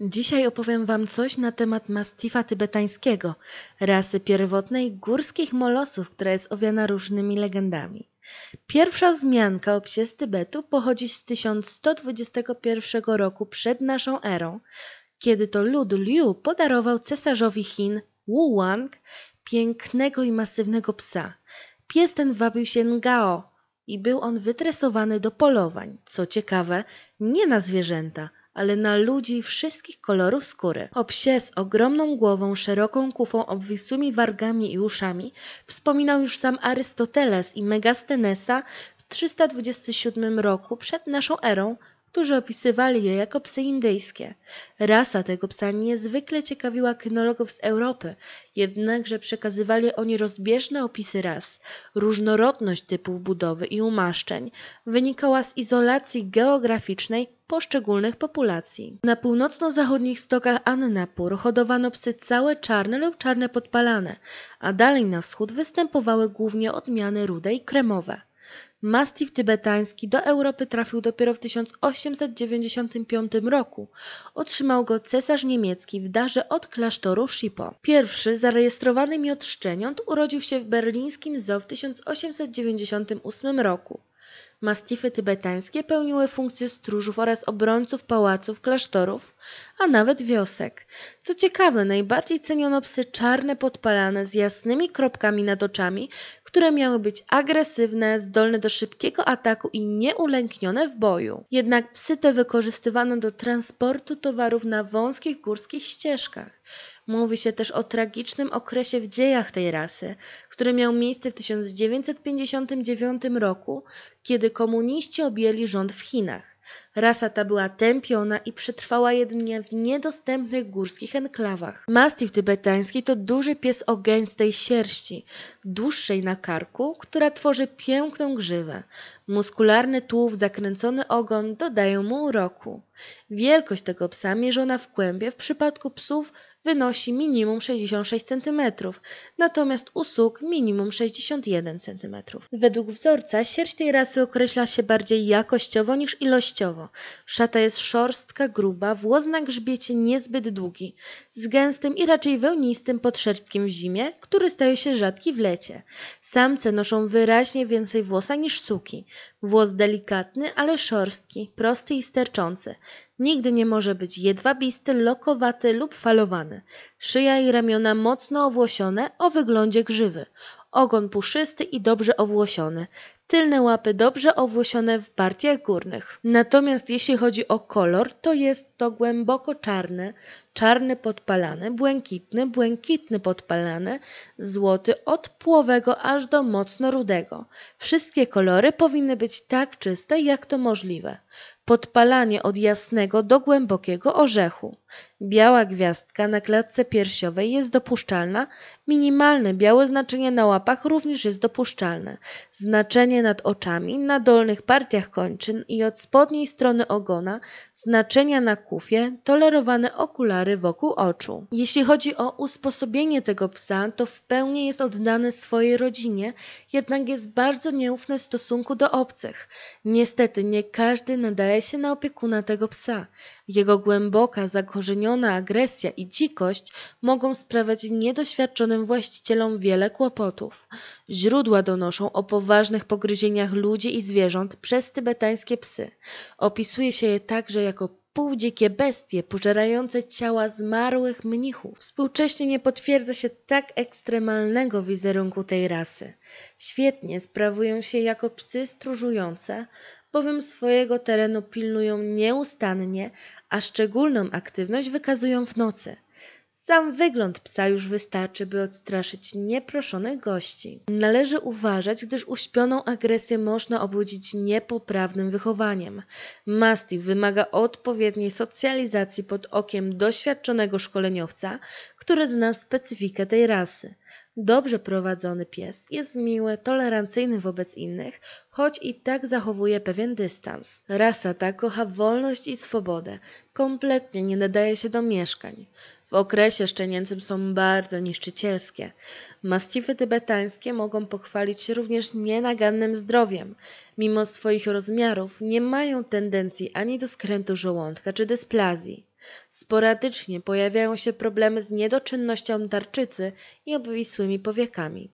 Dzisiaj opowiem Wam coś na temat mastifa tybetańskiego, rasy pierwotnej górskich molosów, która jest owiana różnymi legendami. Pierwsza wzmianka o psie z Tybetu pochodzi z 1121 roku przed naszą erą, kiedy to lud Liu podarował cesarzowi Chin Wu Wang pięknego i masywnego psa. Pies ten wabił się ngao i był on wytresowany do polowań, co ciekawe, nie na zwierzęta – ale na ludzi wszystkich kolorów skóry. O psie z ogromną głową, szeroką kufą, obwisłymi wargami i uszami wspominał już sam Arystoteles i Megastenesa w 327 roku przed naszą erą, którzy opisywali je jako psy indyjskie. Rasa tego psa niezwykle ciekawiła kynologów z Europy, jednakże przekazywali oni rozbieżne opisy ras. Różnorodność typów budowy i umaszczeń wynikała z izolacji geograficznej poszczególnych populacji. Na północno-zachodnich stokach Annapur hodowano psy całe czarne lub czarne podpalane, a dalej na wschód występowały głównie odmiany rude i kremowe. Mastiff tybetański do Europy trafił dopiero w 1895 roku. Otrzymał go cesarz niemiecki w darze od klasztoru Schipo. Pierwszy zarejestrowany miod szczeniąt urodził się w berlińskim zoo w 1898 roku. Mastify tybetańskie pełniły funkcję stróżów oraz obrońców pałaców, klasztorów, a nawet wiosek. Co ciekawe, najbardziej ceniono psy czarne podpalane z jasnymi kropkami nad oczami, które miały być agresywne, zdolne do szybkiego ataku i nieulęknione w boju. Jednak psy te wykorzystywano do transportu towarów na wąskich górskich ścieżkach. Mówi się też o tragicznym okresie w dziejach tej rasy, który miał miejsce w 1959 roku, kiedy komuniści objęli rząd w Chinach. Rasa ta była tępiona i przetrwała jedynie w niedostępnych górskich enklawach. Mastiff tybetański to duży pies o gęstej sierści, dłuższej na karku, która tworzy piękną grzywę. Muskularny tułów, zakręcony ogon dodają mu uroku. Wielkość tego psa mierzona w kłębie w przypadku psów wynosi minimum 66 cm, natomiast u suk minimum 61 cm. Według wzorca sierść tej rasy określa się bardziej jakościowo niż ilościowo. Szata jest szorstka, gruba, włos na grzbiecie niezbyt długi, z gęstym i raczej wełnistym podszerstkiem w zimie, który staje się rzadki w lecie. Samce noszą wyraźnie więcej włosa niż suki. Włos delikatny, ale szorstki, prosty i sterczący. Nigdy nie może być jedwabisty, lokowaty lub falowany. Szyja i ramiona mocno owłosione o wyglądzie grzywy. Ogon puszysty i dobrze owłosiony. Tylne łapy dobrze owłosione w partiach górnych. Natomiast jeśli chodzi o kolor, to jest to głęboko czarny, czarny podpalany, błękitny, błękitny podpalany, złoty od płowego aż do mocno rudego. Wszystkie kolory powinny być tak czyste, jak to możliwe podpalanie od jasnego do głębokiego orzechu. Biała gwiazdka na klatce piersiowej jest dopuszczalna, minimalne białe znaczenie na łapach również jest dopuszczalne. Znaczenie nad oczami, na dolnych partiach kończyn i od spodniej strony ogona, znaczenia na kufie, tolerowane okulary wokół oczu. Jeśli chodzi o usposobienie tego psa, to w pełni jest oddany swojej rodzinie, jednak jest bardzo nieufny w stosunku do obcych. Niestety nie każdy nadaje się na opiekuna tego psa. Jego głęboka, zakorzeniona agresja i dzikość mogą sprawiać niedoświadczonym właścicielom wiele kłopotów. Źródła donoszą o poważnych pogryzieniach ludzi i zwierząt przez tybetańskie psy. Opisuje się je także jako półdzikie bestie pożerające ciała zmarłych mnichów. Współcześnie nie potwierdza się tak ekstremalnego wizerunku tej rasy. Świetnie sprawują się jako psy stróżujące, bowiem swojego terenu pilnują nieustannie, a szczególną aktywność wykazują w nocy. Sam wygląd psa już wystarczy, by odstraszyć nieproszonych gości. Należy uważać, gdyż uśpioną agresję można obudzić niepoprawnym wychowaniem. Mastiff wymaga odpowiedniej socjalizacji pod okiem doświadczonego szkoleniowca, który zna specyfikę tej rasy. Dobrze prowadzony pies jest miły, tolerancyjny wobec innych, choć i tak zachowuje pewien dystans. Rasa ta kocha wolność i swobodę, kompletnie nie nadaje się do mieszkań. W okresie szczenięcym są bardzo niszczycielskie. Mastify tybetańskie mogą pochwalić się również nienagannym zdrowiem. Mimo swoich rozmiarów nie mają tendencji ani do skrętu żołądka czy dysplazji. Sporadycznie pojawiają się problemy z niedoczynnością tarczycy i obwisłymi powiekami.